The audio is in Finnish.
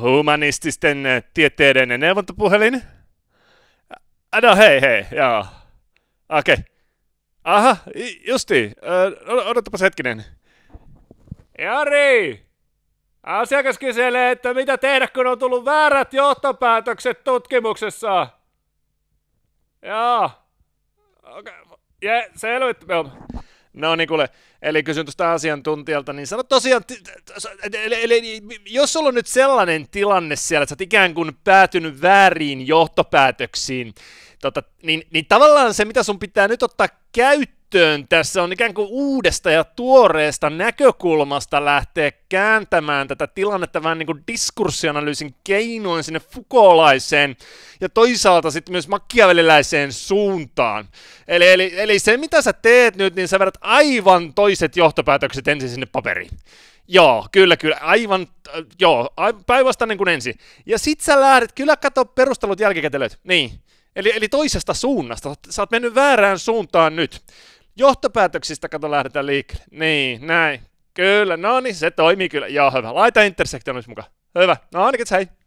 humanististen eh, tieteiden neuvontapuhelin? Ah, no hei, hei, joo. Okei. Okay. Aha, justi. Odotapas hetkinen. Jari! Asiakas kyselee, että mitä tehdä, kun on tullut väärät johtopäätökset tutkimuksessa. Joo. Okei. Okay. Yeah, selvit. No niin kuule, eli kysyn tuosta asiantuntijalta, niin sano tosiaan, eli, eli, jos on nyt sellainen tilanne siellä, että sä oot ikään kuin päätynyt väärin johtopäätöksiin, tota, niin, niin tavallaan se, mitä sun pitää nyt ottaa käyttöön, käyttöön tässä on ikään kuin uudesta ja tuoreesta näkökulmasta lähteä kääntämään tätä tilannetta vähän niin kuin diskurssianalyysin keinoin sinne fukolaiseen ja toisaalta sitten myös makkiaveliläiseen suuntaan. Eli, eli, eli se, mitä sä teet nyt, niin sä vedät aivan toiset johtopäätökset ensin sinne paperiin. Joo, kyllä, kyllä. Aivan, äh, joo, päinvastainen kuin ensin. Ja sit sä lähdet, kyllä kato perustelut jälkikätelöt. Niin. Eli, eli toisesta suunnasta. Sä oot mennyt väärään suuntaan nyt. Johtopäätöksistä kato lähdetään liikkeelle. Niin, näin. Kyllä, no niin, se toimii kyllä. Joo, hyvä. Laita intersektionismi mukaan. Hyvä. No ainakin hei.